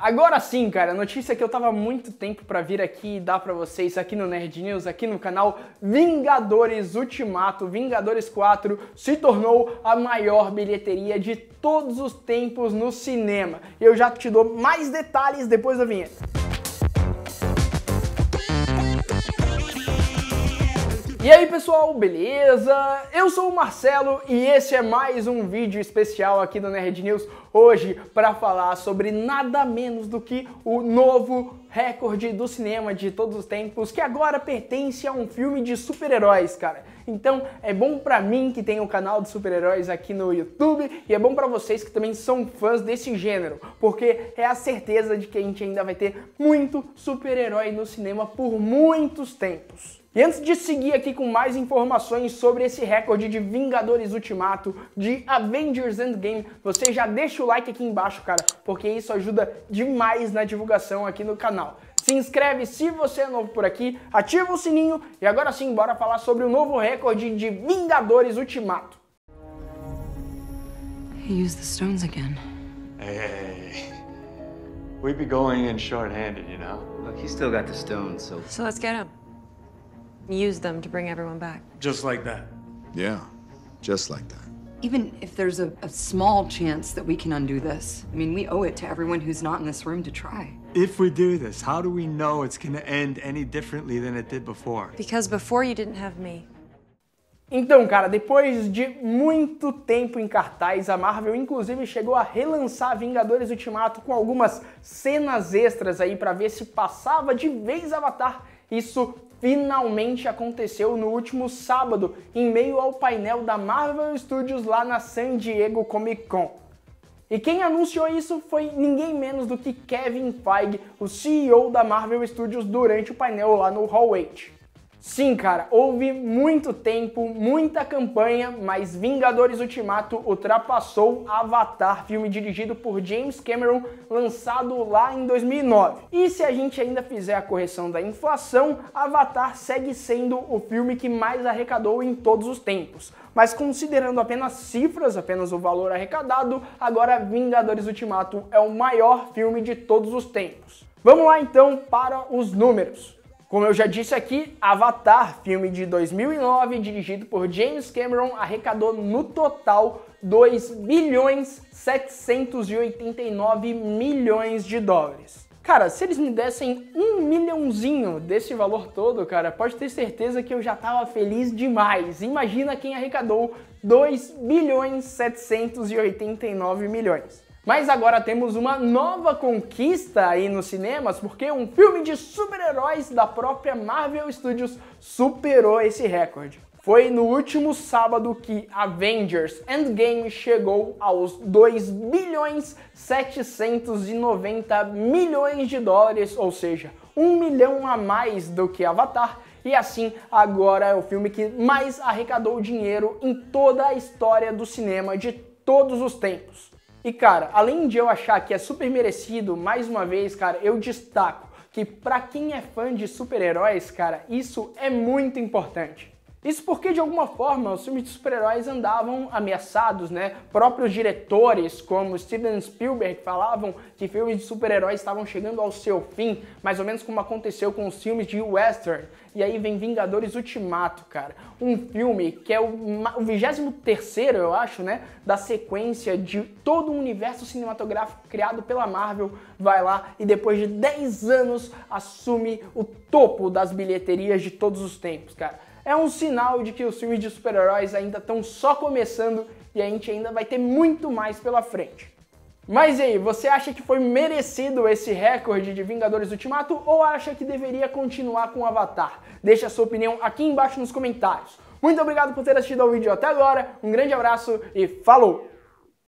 Agora sim, cara, notícia que eu tava muito tempo para vir aqui e dar para vocês aqui no Nerd News, aqui no canal Vingadores Ultimato, Vingadores 4 se tornou a maior bilheteria de todos os tempos no cinema. Eu já te dou mais detalhes depois da vinheta. E aí pessoal, beleza? Eu sou o Marcelo e esse é mais um vídeo especial aqui do Nerd News hoje para falar sobre nada menos do que o novo recorde do cinema de todos os tempos, que agora pertence a um filme de super-heróis, cara. Então é bom para mim que tem o um canal de super-heróis aqui no YouTube e é bom para vocês que também são fãs desse gênero, porque é a certeza de que a gente ainda vai ter muito super-herói no cinema por muitos tempos. E antes de seguir aqui com mais informações sobre esse recorde de Vingadores Ultimato, de Avengers Endgame, você já deixa o like aqui embaixo, cara, porque isso ajuda demais na divulgação aqui no canal canal. Se inscreve se você é novo por aqui, ativa o sininho e agora sim bora falar sobre o novo recorde de Vingadores Ultimato. He used the stones again. Hey, we'd be going in shorthanded, you know. Look, he's still got the stones, so. So let's get him. Use them to bring everyone back. Just like that. Yeah, just like that. Even if there's a, a small chance that we can undo this, I mean, we owe it to everyone who's not in this room to try. If we do this, how do we know it's going to end any differently than it did before? Because before you didn't have me. Então, cara, depois de muito tempo em cartaz, a Marvel inclusive chegou a relançar Vingadores Ultimato com algumas cenas extras aí para ver se passava de vez Avatar. Isso finalmente aconteceu no último sábado, em meio ao painel da Marvel Studios lá na San Diego Comic Con. E quem anunciou isso foi ninguém menos do que Kevin Feige, o CEO da Marvel Studios, durante o painel lá no Hall 8. Sim, cara, houve muito tempo, muita campanha, mas Vingadores Ultimato ultrapassou Avatar, filme dirigido por James Cameron, lançado lá em 2009. E se a gente ainda fizer a correção da inflação, Avatar segue sendo o filme que mais arrecadou em todos os tempos. Mas considerando apenas cifras, apenas o valor arrecadado, agora Vingadores Ultimato é o maior filme de todos os tempos. Vamos lá então para os números. Como eu já disse aqui, Avatar, filme de 2009, dirigido por James Cameron, arrecadou no total 2 bilhões 789 milhões de dólares. Cara, se eles me dessem um milhãozinho desse valor todo, cara, pode ter certeza que eu já tava feliz demais. Imagina quem arrecadou 2 bilhões 789 milhões. Mas agora temos uma nova conquista aí nos cinemas, porque um filme de super-heróis da própria Marvel Studios superou esse recorde. Foi no último sábado que Avengers Endgame chegou aos 2 bilhões 790 milhões de dólares, ou seja, um milhão a mais do que Avatar, e assim agora é o filme que mais arrecadou dinheiro em toda a história do cinema de todos os tempos. E cara, além de eu achar que é super merecido, mais uma vez, cara, eu destaco que para quem é fã de super-heróis, cara, isso é muito importante. Isso porque, de alguma forma, os filmes de super-heróis andavam ameaçados, né? Próprios diretores, como Steven Spielberg, falavam que filmes de super-heróis estavam chegando ao seu fim, mais ou menos como aconteceu com os filmes de western. E aí vem Vingadores Ultimato, cara. Um filme que é o 23º, eu acho, né? Da sequência de todo o universo cinematográfico criado pela Marvel. Vai lá e depois de 10 anos assume o topo das bilheterias de todos os tempos, cara é um sinal de que os filmes de super-heróis ainda estão só começando e a gente ainda vai ter muito mais pela frente. Mas e aí, você acha que foi merecido esse recorde de Vingadores Ultimato ou acha que deveria continuar com o Avatar? Deixe a sua opinião aqui embaixo nos comentários. Muito obrigado por ter assistido ao vídeo até agora, um grande abraço e falou!